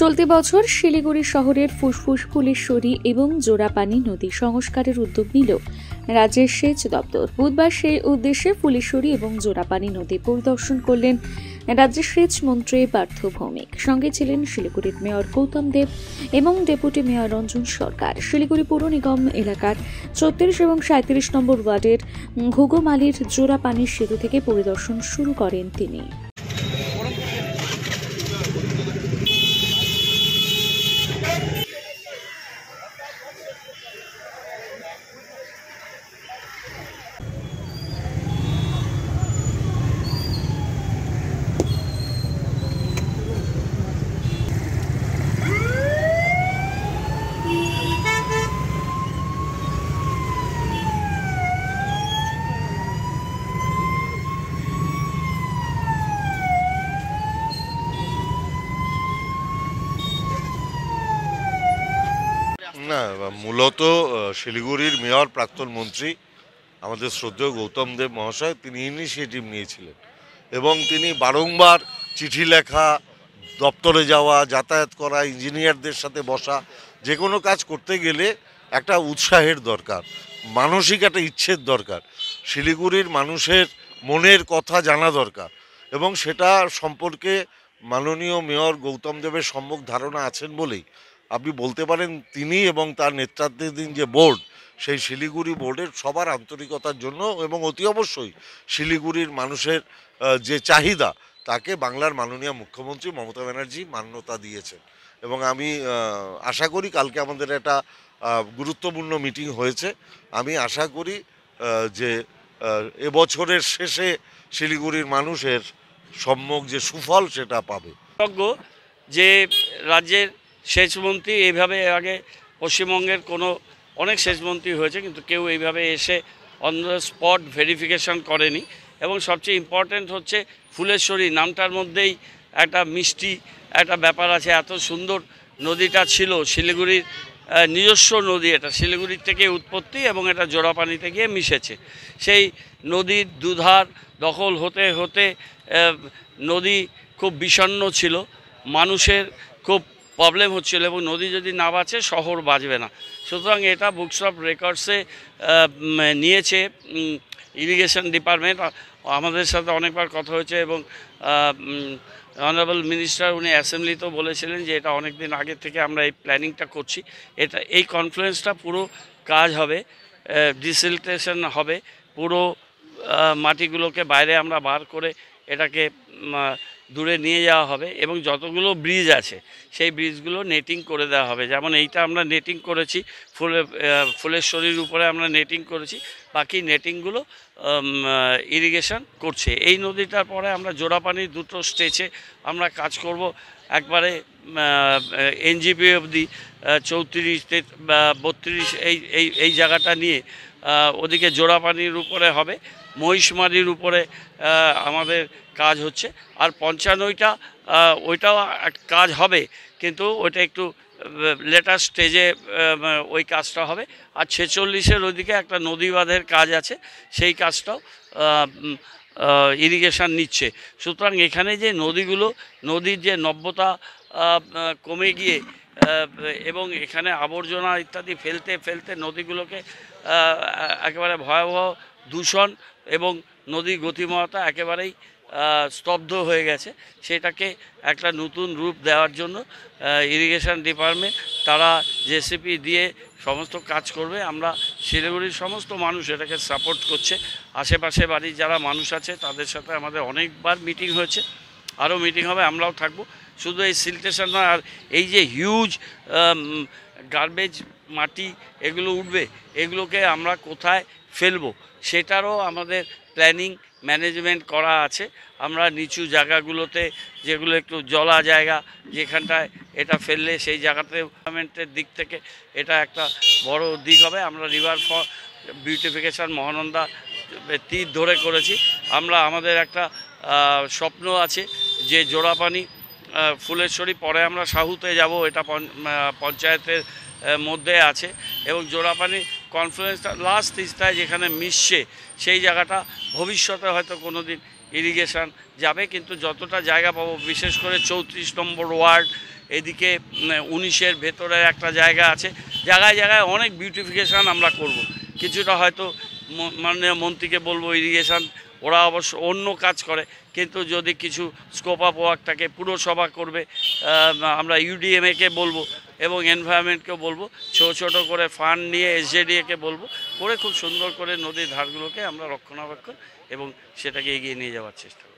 চলতি বছর শিলিগুড়ি শহরের ফুসফুস ফুলেশ্বরী এবং জোড়াপানি নদী সংস্কারের উদ্যোগ নিল রাজ্যের সেচ দপ্তর বুধবার সেই উদ্দেশ্যে ফুলেশ্বরী এবং জোড়াপানি নদী পরিদর্শন করলেন রাজ্যের সেচ মন্ত্রী পার্থ ভৌমিক সঙ্গে ছিলেন শিলিগুড়ির মেয়র গৌতম দেব এবং ডেপুটি মেয়র রঞ্জন সরকার শিলিগুড়ি পৌর নিগম এলাকার ছত্রিশ এবং সাঁত্রিশ নম্বর ওয়ার্ডের ঘুঘুমালির জোড়াপানির সেতু থেকে পরিদর্শন শুরু করেন তিনি না মূলত শিলিগুড়ির মেয়র প্রাক্তন মন্ত্রী আমাদের শ্রদ্ধেয় গৌতম দেব মহাশয় তিনি ইনিশিয়েটিভ নিয়েছিলেন এবং তিনি বারংবার চিঠি লেখা দপ্তরে যাওয়া যাতায়াত করা ইঞ্জিনিয়ারদের সাথে বসা যে কোনো কাজ করতে গেলে একটা উৎসাহের দরকার মানসিক একটা ইচ্ছের দরকার শিলিগুড়ির মানুষের মনের কথা জানা দরকার এবং সেটা সম্পর্কে মাননীয় মেয়র গৌতম দেবের সম্মুখ ধারণা আছেন বলেই আপনি বলতে পারেন তিনি এবং তার নেতৃত্বাধীন যে বোর্ড সেই শিলিগুড়ি বোর্ডের সবার আন্তরিকতার জন্য এবং অতি অবশ্যই শিলিগুড়ির মানুষের যে চাহিদা তাকে বাংলার মাননীয় মুখ্যমন্ত্রী মমতা ব্যানার্জি মান্যতা দিয়েছেন এবং আমি আশা করি কালকে আমাদের একটা গুরুত্বপূর্ণ মিটিং হয়েছে আমি আশা করি যে এবছরের শেষে শিলিগুড়ির মানুষের সম্মুখ যে সুফল সেটা পাবে যে রাজ্যের সেচমন্ত্রী এইভাবে এর আগে পশ্চিমবঙ্গের কোনো অনেক সেচমন্ত্রী হয়েছে কিন্তু কেউ এইভাবে essay on the spot verification করেনি এবং সবচেয়ে ইম্পর্ট্যান্ট হচ্ছে ফুলেশ্বরী নামটার মধ্যেই একটা মিষ্টি একটা ব্যাপার আছে এত সুন্দর নদীটা ছিল শিলিগুড়ির নিজস্ব নদী এটা শিলিগুড়ির থেকে উৎপত্তি এবং এটা জোড়া পানিতে গিয়ে মিশেছে সেই নদীর দুধার দখল হতে হতে নদী খুব বিষণ্ন ছিল মানুষের খুব প্রবলেম হচ্ছিলো এবং নদী যদি না বাঁচে শহর বাঁচবে না সুতরাং এটা বুকস অফ রেকর্ডসে নিয়েছে ইরিগেশন ডিপার্টমেন্ট আমাদের সাথে অনেকবার কথা হয়েছে এবং অনারেবল মিনিস্টার উনি অ্যাসেম্বলিতেও বলেছিলেন যে এটা অনেক দিন আগে থেকে আমরা এই প্ল্যানিংটা করছি এটা এই কনফারেন্সটা পুরো কাজ হবে ডিসিলটেশন হবে পুরো মাটিগুলোকে বাইরে আমরা বার করে এটাকে দূরে নিয়ে যাওয়া হবে এবং যতগুলো ব্রিজ আছে সেই ব্রিজগুলো নেটিং করে দেওয়া হবে যেমন এইটা আমরা নেটিং করেছি ফুলে ফুলেশ্বরীর উপরে আমরা নেটিং করেছি বাকি নেটিংগুলো ইরিগেশন করছে এই নদীটার পরে আমরা পানির দুটো স্টেচে আমরা কাজ করব একবারে এনজিপি অবধি চৌত্রিশ বত্রিশ এই এই জায়গাটা নিয়ে ওদিকে জোড়াপানির উপরে হবে মহিষমারির উপরে আমাদের কাজ হচ্ছে আর পঞ্চানইটা ওইটাও কাজ হবে কিন্তু ওইটা একটু লেটার স্টেজে ওই কাজটা হবে আর ছেচল্লিশের ওইদিকে একটা নদী বাঁধের কাজ আছে সেই কাজটাও ইরিগেশন নিচ্ছে সুতরাং এখানে যে নদীগুলো নদীর যে নব্যতা কমে গিয়ে এবং এখানে আবর্জনা ইত্যাদি ফেলতে ফেলতে নদীগুলোকে একেবারে ভয়াবহ দূষণ এবং নদীর গতিময়তা একেবারেই স্তব্ধ হয়ে গেছে সেটাকে একটা নতুন রূপ দেওয়ার জন্য ইরিগেশন ডিপার্টমেন্ট তারা জেসিপি দিয়ে সমস্ত কাজ করবে আমরা শিলিগুড়ির সমস্ত মানুষ এটাকে সাপোর্ট করছে আশেপাশে বাড়ির যারা মানুষ আছে তাদের সাথে আমাদের অনেকবার মিটিং হয়েছে আরও মিটিং হবে আমরাও থাকব শুধু এই সিলটেশন নয় আর এই যে হিউজ গার্বেজ মাটি এগুলো উঠবে এগুলোকে আমরা কোথায় ফেলবো সেটারও আমাদের প্ল্যানিং ম্যানেজমেন্ট করা আছে আমরা নিচু জায়গাগুলোতে যেগুলো একটু জলা জায়গা যেখানটায় এটা ফেললে সেই জায়গাতে গভর্নমেন্টের দিক থেকে এটা একটা বড় দিক হবে আমরা রিভার ফর বিউটিফিকেশান মহানন্দা তীর ধরে করেছি আমরা আমাদের একটা স্বপ্ন আছে যে জোড়াপানি ফুলেশ্বরী পরে আমরা সাহুতে যাব এটা পঞ্চায়েতের মধ্যে আছে এবং জোড়াপানি কনফারেন্সটা লাস্ট তিস্তায় যেখানে মিশছে সেই জায়গাটা ভবিষ্যতে হয়তো কোনো দিন ইরিগেশান যাবে কিন্তু যতটা জায়গা পাবো বিশেষ করে চৌত্রিশ নম্বর ওয়ার্ড এদিকে উনিশের ভেতরে একটা জায়গা আছে জায়গায় জায়গায় অনেক বিউটিফিকেশান আমরা করব। কিছুটা হয়তো মাননীয় মন্ত্রীকে বলবো ইরিগেশান ওরা অবশ্য অন্য কাজ করে কিন্তু যদি কিছু স্কোপ আপ ওয়ার্কটাকে পুরসভা করবে আমরা ইউডিএমএকে বলবো এবং এনভায়রনমেন্টকেও বলবো ছোট ছোট করে ফান্ড নিয়ে এসজেডিএকে বলবো করে খুব সুন্দর করে নদীর ধারগুলোকে আমরা রক্ষণাবেক্ষণ এবং সেটাকে এগিয়ে নিয়ে যাওয়ার চেষ্টা